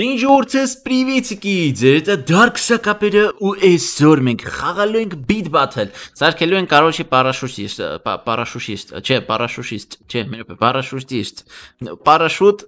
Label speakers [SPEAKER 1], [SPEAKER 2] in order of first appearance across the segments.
[SPEAKER 1] Դինջորցես պրիվիցիկից, դա Dark Sakapere ու այսօր մենք խաղալու ենք Beat Battle։ Սարքելու ենք կարոշի парашютист, парашютист, չէ, парашютист, չէ, մեր парашютист, парашют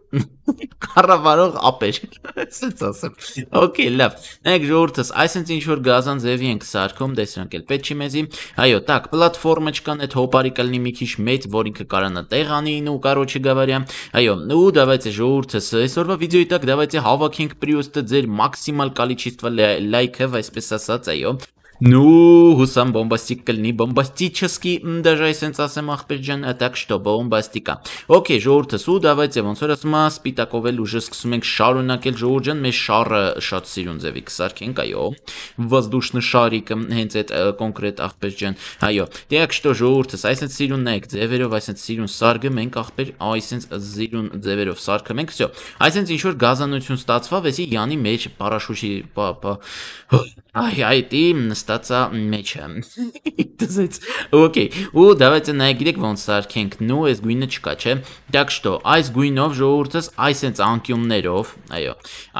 [SPEAKER 1] կառավարող ապեր։ Այսպես ասեմ։ Okay, լավ։ Նայեք ժողովուրդս, այսինքն ինչ որ գազան ձևի ենք սարքում, դեսրանք էլ պետք չի մեզի։ Այո, տակ, պլատֆորմա չկան, այդ հոպարի կլինի մի քիչ մեծ, որ ինքը կարանա տեղ անին ու կարոչի գավարյա։ Այո, ու դավայց ժողովուրդս, այսօրվա վիդեոյի տակ դավայց հա հավաքենք Prius-ը, ձեր մաքսիմալ կալիչիստվա լայքը, այսպես ասած, այո, Ну, гусам бомбастик կլնի, бомбастический, даже այսենց ասեմ ախպեր ջան, так что, бомбастика։ Okay, ժողովուրդը սու, давайте ոնց որ ասում է, սպիտակով էլ ուժը սկսում ենք շարունակել ժողովուրդ ջան, մեր շարը շատ սիրուն ձևի կսարքենք, այո։ Воздушный шарик, հենց այդ կոնկրետ ախպեր ջան, այո։ Так что, ժողովուրդս, այսենց սիրունն եք ձևերով, այսենց սիրուն սարգը մենք ախպեր, այսենց զիրուն ձևերով սարգը մենք, всё։ Այսենց ինչ որ գազանություն ստացվավ, էսի յանի մեջ պարաշուշի, պա, պա, այ, այ, դի, ստա ստացա մեջը։ Դզեց։ Okay, ու давайте նայեք գիտեք ոնց սարքենք։ Նու այս գույնը չկա, չէ՞։ Так что, այս գույնով ժողովուրդս այսենց անկյուններով, այո,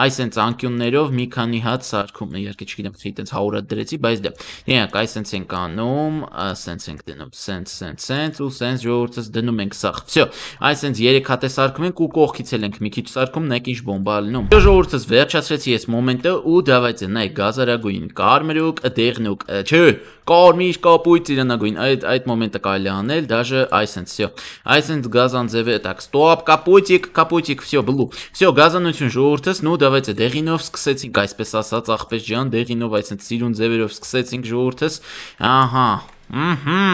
[SPEAKER 1] այսենց անկյուններով մի քանի հատ սարքում, իհարկե չգիտեմ, թե այտենց 100-ը դրեցի, բայց դե։ Դինակ այսենց ենք անում, սենց ենք դնում, սենց, սենց, սենց ու սենց ժողովուրդս դնում ենք սախ։ Всё, այսենց 3 հատ է սարքում ենք ու կողքից էլ ենք մի քիչ սարքում, նայեք ինչ բոմբա ալնում։ Ժողովուրդս վերջացրեցի այս մոմենտը ու давайте նայեք գազարագույն կարմրուկ դեղ Եղնուկ, չէ, կարմիր կապույտ ծիրանագույն, այդ այդ մոմենտը կարելի անել, даже այսենց, всё։ Այսենց գազանձևը, так, стоп, կապույտիկ, կապույտիկ, всё, բլու։ Всё, գազանություն ժողովրդս, նո դավեցը դեղինով սկսեցինք, այսպես ասած, ախպես ջան, դեղինով այսենց սիրուն ձևերով սկսեցինք ժողովրդս։ Ահա։ Ահա։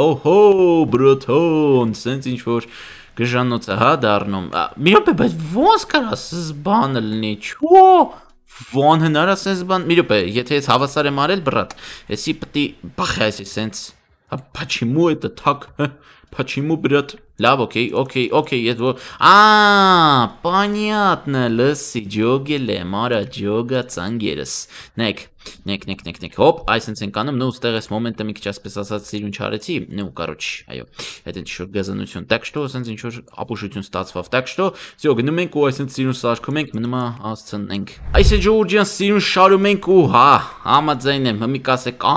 [SPEAKER 1] Օհո, բրոթոն, սենց ինչ որ գժանոց հա դառնում։ Մի ոպե, բայց ո՞նց կարաս զբանը լինի, չո։ Ոն հնարա sense բան, մի րոպե, եթե ես հավասար եմ արել բրատ, էսի պտի բախայսի sense. А почему это так? Почему, брат? Լավ, օքեյ, օքեյ, օքեյ, ես որ Ա, понятно, լսի ջոգել եմ, արա ջոգա ցանգերս։ Նեք, նեք, նեք, նեք, նեք, հոպ, այսինքն ենք անում, նու ստեղ էս մոմենտը մի քիչ այսպես ասած սիրուն չարեցի, նու, короче, այո, այդ ինչ որ գազանություն, так что, ասենց ինչ որ ապուշություն ստացվավ, так что, всё, գնում ենք ու այսինքն սիրուն սարքում ենք, մնում է ասցնենք։ Այսինքն Ջորջյան սիրուն շարում ենք ու հա, համաձայն եմ, հիմի կասեք, ա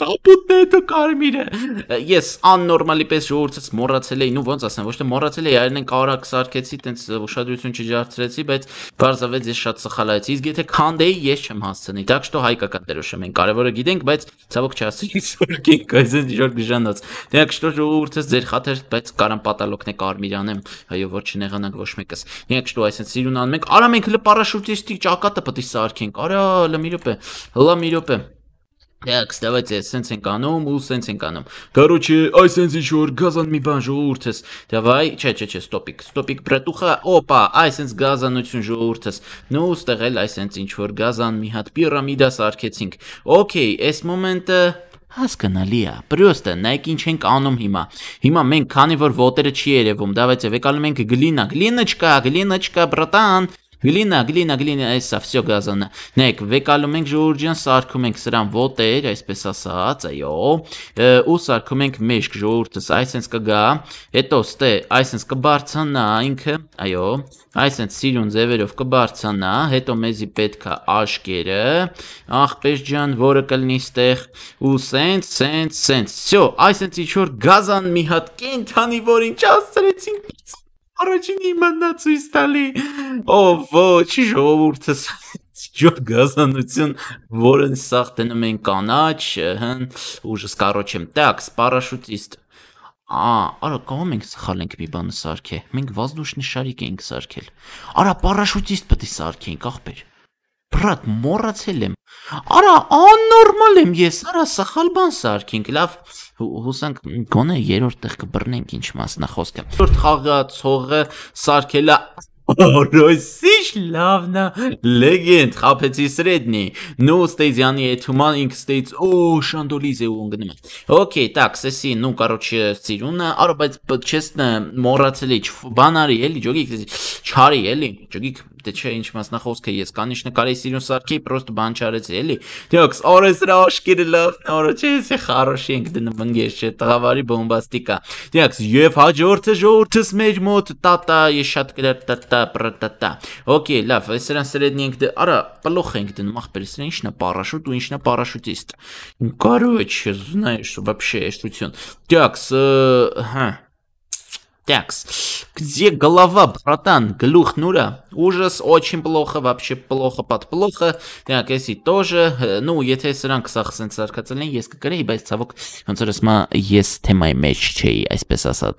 [SPEAKER 1] Դապոտն է դա կարմիր է։ Ես աննորմալի պես ժողովրդից մոռացել էի, նո ոնց ասեմ, ոչ թե մոռացել էի, այլ են կարակ սարկեցի, տենց ուշադրություն չջարդրեցի, բայց բարձավեց ես շատ սխալացի։ Իսկ եթե քանդեի, ես չեմ հասցնի։ Так что հայկական դերոշը մենք կարևորը գիտենք, բայց ցավոք չհասցրի սորքին կայզեն ժոր գժանած։ դե հա, Так что ժողովրդից ձեր խաթեր, բայց կարան պատալոկն է կարմիրանեմ, այո, որ չնեղանանք ոչ մեկս։ Так что այսպես սիրուն անում ենք, արա մենք հլը պարաշուտիստիկ ճակատը պետք է սարքենք։ Արա, լմիրոպե, հլամիրոպե։ Դա դե, կստավեց է, սենց ենք անում ու սենց ենք անում։ Կարոչե, այս սենց ինչ որ գազան մի բան ժողովուրդս։ Դավայ, դե, չէ, չէ, չէ, ստոպիկ, ստոպիկ բրետուխա, օպա, այս սենց գազանություն ժողովուրդս։ Նու ստեղ էլ այս սենց ինչ որ գազան մի հատ պիրամիդա սարքեցինք։ Okay, այս մոմենտը հասկանալի է։ Պրոստը նայեք ինչ ենք անում հիմա։ Հիմա մենք քանի որ ոտերը չի երևում, դավայ, եկալու մենք գլինա, գլինա չկա, գլինա չկա, բրատան։ Գլինա, գլինա, գլինա, այսա, всё գազանը։ Նայեք, վեկալում ենք ժողովրդյան սարքում ենք սրան ոտեր, այսպես ասած, այո, ու սարքում ենք մեջք ժողովրդս, այսենց կգա, հետո ստե, այսենց կբարձանա ինքը, այո, այսենց սիրուն ձևերով կբարձանա, հետո մեզի պետքա աշկերը, աղբես ջան, որը կլնի ստեղ, ու սենց, սենց, սենց, սյո, այսենց ինչ-որ գազան մի հատ կենթանի, որ ինչ աստրեցին, պիծ առաջինի մնացույց տալի։ Օ, ոչ, ժողովուրդս ջոր գազանություն, որն սաղ տնում են կանաչ, հն, ուժս կարոչեմ, տակ, սպարաշուտիստ։ Ա, արա կողմ ենք սխալենք մի բանը սարքե։ Մենք վազդուշնի շարիկ ենք սարքել։ Արա պարաշուտիստ պետք է սարքենք, ախպեր։ Բրատ մոռացել եմ։ Արա աննորմալ եմ ես, արա սխալ բան սարքինք, լավ հուսանք գոնե երրորդ տեղ կբռնենք ինչ մասնախոսքը։ Երրորդ խաղացողը սարքելա Օրոսի Ինչ լավնա։ Լեգենդ խափեցի սրեդնի։ Ну стейзяни этуман ինք стейц о шандолизе ու գնում։ Օկեյ, так, սեսի, ну, короче, ծիրունը, արա բայց չեսնա մոռացել իջ բանարի էլի ջոգիկ չարի էլի ջոգիկ դե չէ ինչ մասնախոսքը ես կանիշ նկարի սիրուն սարքի պրոստ բան չարեցի էլի դեոքս օրես րա աշկիրը լավ նորը չէ սե խարոշի ենք դնում բնգես չէ տղավարի բոմբաստիկա դեոքս եւ հաջորդը ժողովրդս մեջ մոտ տատա ես շատ կլեր տատա պրտատա Օկեյ, լավ, այսրան սրեդնենք դե, արա, պլոխ ենք դնում, ախպեր, սրան ինչն է парашют ու ինչն է парашютист։ Короче, знаешь, вообще я шутен. Такс, э, Такс. Где голова, братан? Глюх, Ужас, очень плохо, вообще плохо под плохо։ Так, էսի тоже, э, ну, եթե սրանք սա խսենց սարկացել են, ես կգրեի, բայց ցավոք ոնց որ ասма ես թեմայի մեջ չէի, այսպես ասած։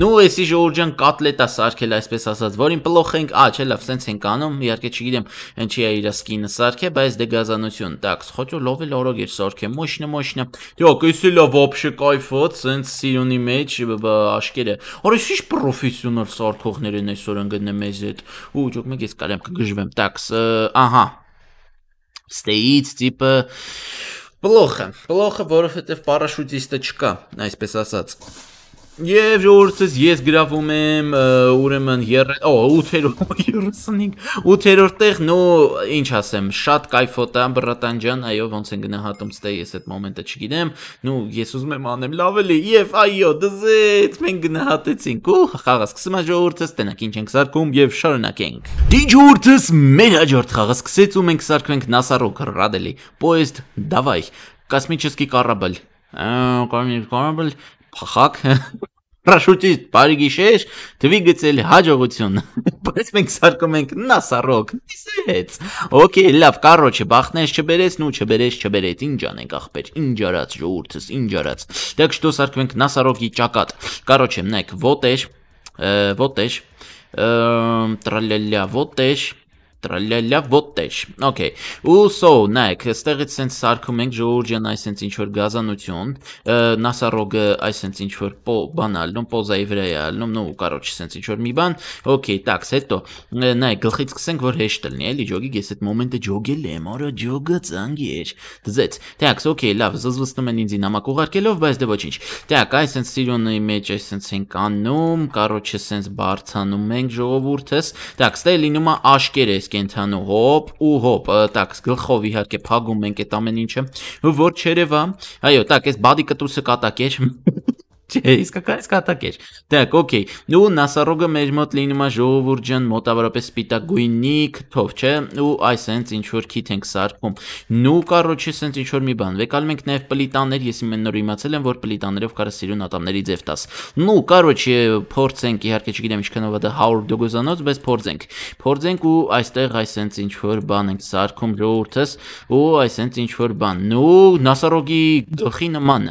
[SPEAKER 1] Ну, էսի ժողովրդյան կատլետա սարքել, այսպես ասած, որին պլոխ ենք, ա, չէ, լավ, սենց ենք անում, իհարկե չգիտեմ, ինչի է իր սկինը սարքե, բայց դե գազանություն։ Так, хочу լովել օրոգ իր սարքե, մոշնը, մոշնը։ Так, էսի լավ вообще кайфот, սենց սիրունի մեջ աշկերը։ Որը շիշ պրոֆեսիոնալ սարքողներ են այսօր ընկնում մեզ հետ։ Ու ոչ, մեկ ես կարամ կգժվեմ։ Так, ահա։ Стоит типа плохо. Плохо, որովհետև парашютիստը չկա, այսպես ասած։ Եվ ժողովուրդս ես գրավում եմ ուրեմն 3 օ 835 8-րդ տեղ, նո ինչ ասեմ, շատ кайֆոտա բրատան ջան, այո, ոնց են գնահատում ստե ես այդ մոմենտը չգիտեմ, նո ես ուզում եմ անեմ լավ էլի, եւ այո, դզեց մենք գնահատեցինք ու խաղը սկսում է ժողովուրդս, տենակ ինչ ենք սարկում եւ շարունակենք։ Դիջուրդս մեր հաջորդ խաղը սկսեց ու մենք սարկվենք NASA-ռոք ռադելի, պոեստ դավայ, կոսմիչեսկի կառաբլ, կառաբլ, փախակ Պրաշուտիստ, բարի գիշեր, դվի գցել հաջողություն։ Բայց մենք սարկում ենք նասարոկ, դիսեց։ Օկեյ, լավ, կարոչը, բախտներ չբերես, նու չբերես, չբերեց, ինչ անենք ախպեր, ինչ արած ժողովուրդս, ինչ արած։ Դեք շտո սարկում ենք նասարոկի ճակատ։ Կարոչը, նայեք, ոտեր, ոտեր, տրալալա, ոտեր, Տրալալա ոտեշ։ Okay։ Ու so, նայեք, այստեղից sense սարքում ենք Ժորժիան այսպես ինչ որ գազանություն, Նասարոգը այսպես ինչ որ բանալնում, պոզայի վրա է ալնում, նո, կարոջ, sense ինչ որ մի բան։ Okay, տաքս, հետո նայեք, գլխից սկսենք, որ հեշտ լինի, էլի ջոգի, ես այդ մոմենտը ջոգել եմ, արա ջոգը ցանգի էր։ Դզեց։ Տաքս, okay, լավ, զզվստում են ինձ նամակ ուղարկելով, բայց դե ոչինչ։ Տակ, այսպես սիրոնի մեջ այսպես ենք անում, կարոջ, sense բարձանում ենք ժողովուրդս։ Տաքս, դա լինում է աշկեր էս կենթանու հոպ ու հոպ, տակ, գլխով իհարկե փագում ենք այդ ամեն ինչը, որ չերևա։ Այո, տակ, այս բադի կտուսը կատակ էր։ Չէ, իսկական սկատակ էր։ Դեք, օքեյ։ Ու նասարոգը մեր մոտ լինում է ժողովուրդ ջան մոտավորապես սպիտակ գույնի քթով, չէ՞։ Ու այսենց ինչ որ քիթ ենք սարքում։ Նու կարոչի սենց ինչ որ մի բան։ Վեկալում ենք նաև պլիտաներ, ես իմ նոր իմացել եմ, որ պլիտաներով կարա սիրուն ատամների ձև տաս։ Նու կարոչի փորձենք, իհարկե չգիտեմ ինչքանով դա 100%-ով, բայց փորձենք։ Փորձենք ու այստեղ այսենց ինչ որ բան ենք սարքում ժողովուրդս ու այսենց ինչ որ բան։ Նու նասարոգի գլխի նման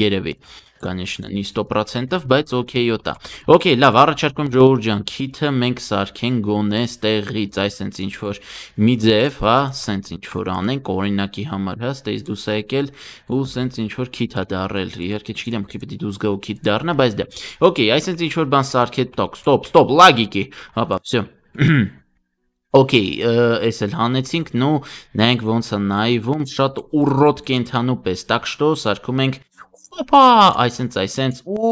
[SPEAKER 1] երևի։ Կանեշնա, նի 100%-ով, բայց օքեյոտա։ Օքեյ, լավ, առաջարկում Ժողովուրդ ջան, քիթը մենք սարքեն գոնե ստեղից, այս sense ինչ որ մի ձև, հա, sense ինչ որ անենք օրինակի համար, հա, ստեյս դուս է եկել ու sense ինչ որ քիթ է դարել։ Իհարկե չգիտեմ, քիթ պետք է դուս գա ու քիթ դառնա, բայց դե։ Օքեյ, այս sense ինչ որ բան սարքել տոք, ստոպ, ստոպ, լագիկի։ Հապա, всё։ Օկեյ, էս էլ հանեցինք, նո, նայենք ոնց է նայվում, շատ ուրոտ կենթանու պես, так что սարքում ենք Ոպա, այսենց, այսենց, ու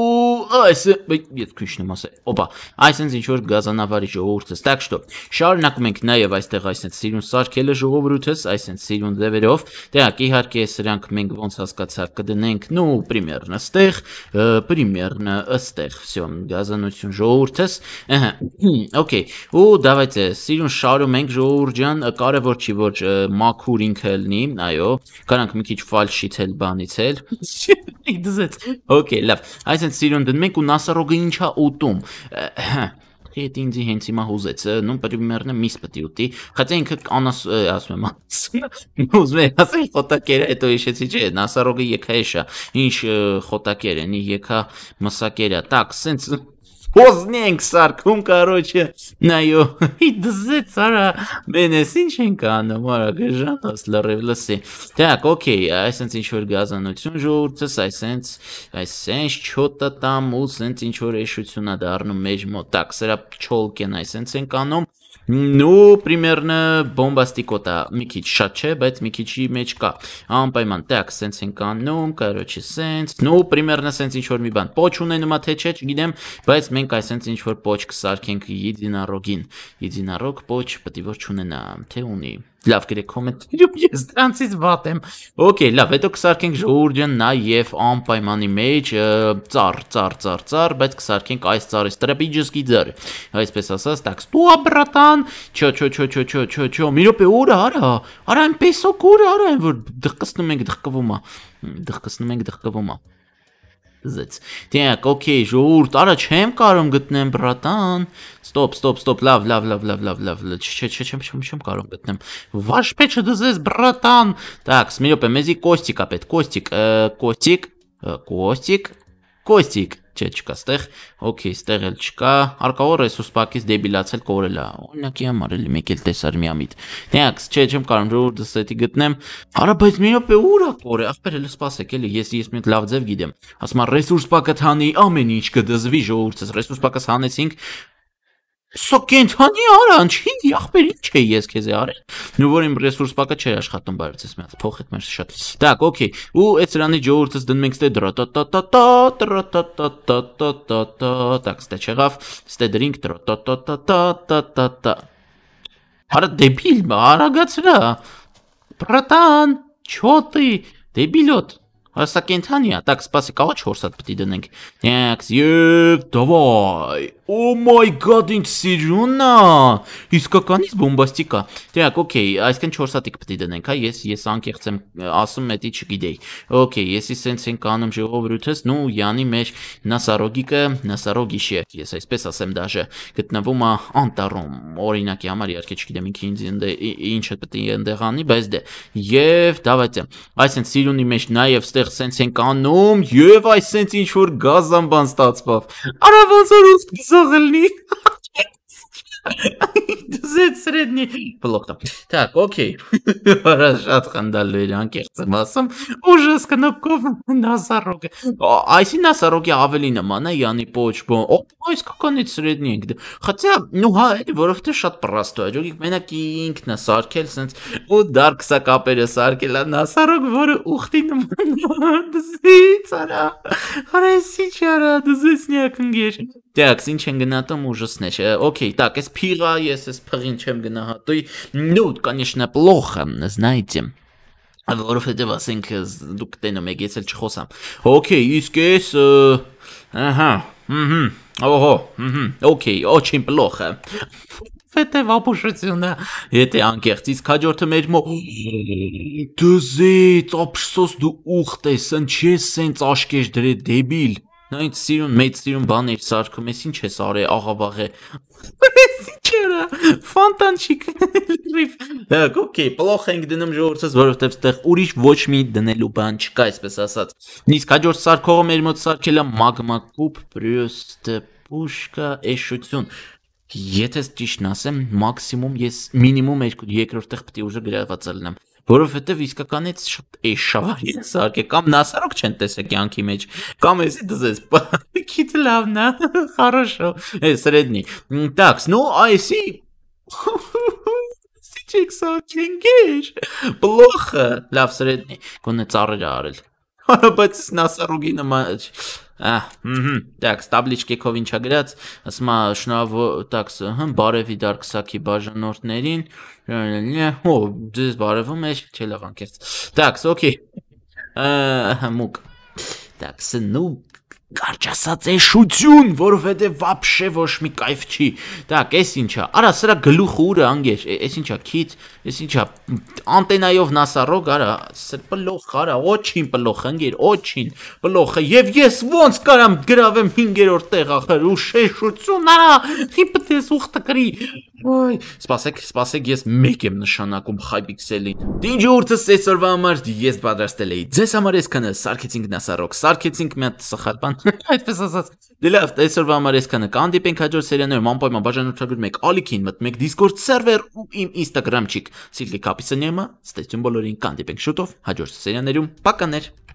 [SPEAKER 1] այսենց, ես քիչն եմ ասել։ Ոպա, այսենց ինչ որ գազանավարի ժողովուրդս, так что։ Շարունակում ենք նաև այստեղ այսենց սիրուն սարքելը ժողովուրդս, այսենց սիրուն ձևերով։ Դրանք իհարկե սրանք մենք ոնց հասկացա կդնենք, նու պրեմիերն այստեղ, պրեմիերն այստեղ, всё, գազանություն ժողովուրդս։ Ահա, օքեյ։ Ու դավայց է, սիրուն շարում ենք ժողովուրդ ջան, կարևոր չի որ մաքուր ինքը լինի, այո։ Կարանք մի քիչ ֆալշից էլ բանից էլ։ Իդզեց։ Okay, լավ։ Այսինքն սիրուն դնենք ու Նասարոգը ինչա ուտում։ Հետ ինձի հենց հիմա հուզեց, նո պրիմերնը միս պետք է ուտի, хотя ինքը անաս ասում եմ, ուզում եմ ասել խոտակերը, հետո հիշեցի, չէ, Նասարոգը եկա էշա, ինչ խոտակեր են, եկա մսակերա, տակ, սենց Հոզնենք սարքում, կարոչը, նայո, դզեց, արա, մենես ինչ ենք անում, արա, գժանոս լրև լսի։ Թակ, ոկեի, այսենց ինչ-որ գազանություն ժողորդս, այսենց, այսենց չոտը տամ ու սենց ինչ-որ էշությունա դարնում մեջ մոտակ, սրա չոլք են այսենց ենք անում, Ну, примерно бомбастикота. Մի քիչ շատ չէ, բայց մի քիչի մեջ կա։ Անպայման տակ սենց ենք անում, կարոչի սենց։ Ну, примерно սենց ինչ որ մի բան։ Պոչ ունենում է թե չէ, չգիտեմ, բայց մենք այսենց ինչ որ փոչ կսարքենք Իդինարոգին։ Իդինարոգ փոչ պետք է որ չունենա, թե ունի։ Լավ, գրեք կոմենտներում, ես դրանից վատ եմ։ Okay, լավ, հետո կսարքենք Ժորժիան նաև անպայմանի մեջ ծառ, ծառ, ծառ, ծառ, բայց կսարքենք այս ծառի strategic-ի ձեռը։ Այսպես ասած, так, ստուա բրատան, չո, չո, չո, չո, չո, չո, չո, մի րոպե օրը արա, արա այնպես օ կորը արա, որ դղկսնում ենք, դղկվում է։ Դղկսնում ենք, դղկվում է զծ։ Դեակ, օքեյ, ժողովուրդ, արա չեմ կարող գտնեմ բրատան։ Ստոպ, ստոպ, ստոպ, լավ, լավ, լավ, լավ, լավ, լավ, լավ, չէ, չէ, չեմ, չեմ, չեմ կարող գտնեմ։ Ваш печը դզես բրատան։ Так, смелёпե, մեզի Կոստիկա պետք, Կոստիկ, Կոստիկ, Կոստիկ, Կոստիկ Չէ, չկա ստեղ։ Okay, ստեղ էլ չկա։ Հարկավոր է սուսպակից դեբիլացել կորելա։ Օրինակի համար էլի մեկ էլ տեսար միամիտ։ Դեակս, չէ, չեմ կարող ժողովուրդը սեթի գտնեմ։ Արա, բայց մի ոպե ուր է կորե։ Ախպեր հենց սպասեք, էլի ես ես մի լավ ձև գիտեմ։ Ասում եմ ռեսուրս պակը թանի, ամեն ինչ կդզվի ժողովուրդս։ Ռեսուրս պակը հանեցինք, Սա կենթանի արանջ, հի ախպեր ինչ է ես քեզ է արել։ Նու որ իմ ռեսուրս պակը չի աշխատում, բայց ես մի հատ փոխեք մեր շատ։ Так, օքեյ։ Ու այդ սրանի ժողովուրդս դնենք ստե դրա տա տա տա տա տրա տա տա տա տա տա տա так ստե չեղավ, ստե դրինք տրա տա տա տա տա տա տա տա։ Արա դեբիլ, արագացրա։ Բրատան, չոտի, դեբիլոտ։ Հասա կենթանիա, так սпасի կաուչ հորսատ պիտի դնենք։ Так, եւ давай։ Oh my god, ինչ սիրուն է։ Իսկականից բոմբաստիկ է։ Դեակ, օքեյ, այսքան 4 հատիկ պետք է դնենք, հա, ես ես անկեղծ եմ ասում, էդի չգիտեի։ Օքեյ, եսի սենց են կանում ժողովրդս, նու յանի մեջ նասարոգիկը, նասարոգիշի է։ Ես այսպես ասեմ դաժե, գտնվում է անտարում։ Օրինակի համար իհարկե չգիտեմ ինքը ինձ ընդ ինչը պետք է ընդեղ անի, բայց դե եւ դավաց եմ։ Այսինքն սիրունի մեջ նաեւ ստեղ սենց են կանում եւ այսինքն ինչ որ գազամբան ստացվավ։ Արա ոնց որ ուս Coralie. Զետ սրեդնի բլոկտա։ Так, окей. Որը շատ խնդալու էր անկեղծ եմ ասում, ուժս կնոպկով նասարոգը։ Այսին նասարոգի ավելի նման է Յանի Պոչբո։ Օ, իսկականից սրեդնի ենք։ Хотя, դե- ну հա, էլի որովհետեւ շատ պրաստո է, ջոգիկ մենակ ինքն է սարքել, սենց ու դարքսա կապերը սարքել է նասարոգ, որը ուխտի նման դզից արա։ Արա սիչ արա, դզից նյակնգեր։ Так, ինչ են գնատում ուժսներ։ Okay, так, էս փիղա, ես էս փ տղին չեմ գնահատույ։ Ну, конечно, плохо, знаете որովհետև ասենք դուք տենում եք, ես էլ չխոսամ։ Okay, իսկ ես ահա, հհ, օհո, հհ, okay, очень плохо։ Որովհետև ապուշությունը, եթե անկեղծից քաջորդը մեր մո դզից, ապշսոս դու ուխտ ես, ինչի՞ ես սենց աշկեր դրե դեբիլ։ Նայից սիրուն, մեծ սիրուն բաներ սարքում ես, ինչ ես արե, աղավաղե։ Սիչերա, ֆանտանչիկ։ Դակ, օքեյ, փոխ ենք դնում ժողովրդս, որովհետև այդտեղ ուրիշ ոչ մի դնելու բան չկա, այսպես ասած։ Իսկ հաջորդ սարքողը մեր մոտ սարքելա մագմա կուբ, բրյուստ, Պուշկա էշություն։ Եթե ճիշտն ասեմ, մաքսիմում ես մինիմում 2-րդ տեղ պետք է ուժը գրաված լինեմ, որովհետև իսկականից շատ է շավարի սարք է կամ նասարոք չեն տեսա կյանքի մեջ, կամ էսի դզես, քիթ լավնա, хорошо, է սրեդնի։ Так, ну айси Чек сакенгеш. Плохо. Լավ սրեդնի։ Գոնե ծառերը արել։ Բայց նասարուգի նման չի։ Ահ, հհ, так, ստաբլիչկեքով ինչա գրած, ասում է շնորհավոր, так, հմ բարևի դար կսակի բաժանորդներին։ Հո, դες բարևում է, չել աղանքերց։ Так, օքեյ։ Ահ, հա, մուկ։ Так, սնուպ Կարճասած է շություն, որովհետև վաբշե ոչ մի кайֆ չի։ Դակ, էս ինչա։ Արա սրա գլուխը ուրը անգեր, էս ինչա քիթ, էս ինչա անտենայով նասարոգ, արա, սա պլոխ, արա, ոչին պլոխ անգեր, ոչին պլոխը։ Եվ ես ոնց կարամ գրավեմ 5-րդ տեղ, ախր ու շեշություն, արա, իբտես ուխտը գրի։ Ոայ, սպասեք, սպասեք, ես մեկ եմ նշանակում Խայպիքսելին։ Դինջուրտս դե այսօրվա համար ես պատրաստել էի։ Ձեզ համար այսքանը սարքեցինք NASA-ռոք, սարքեցինք մի հատ սխալ բան, այդպես ասած։ Դե լավ, այսօրվա համար այսքանը կհանդիպենք հաջորդ սերիաներում, անպայման բաժանորդագրում եք ալիքին, մտնեք Discord server ու իմ Instagram-չիկ։ Սիլի Կապիսանյանը, ստեցյուն բոլորին կհանդիպենք շուտով հաջորդ սերիաներում։ Պականեր։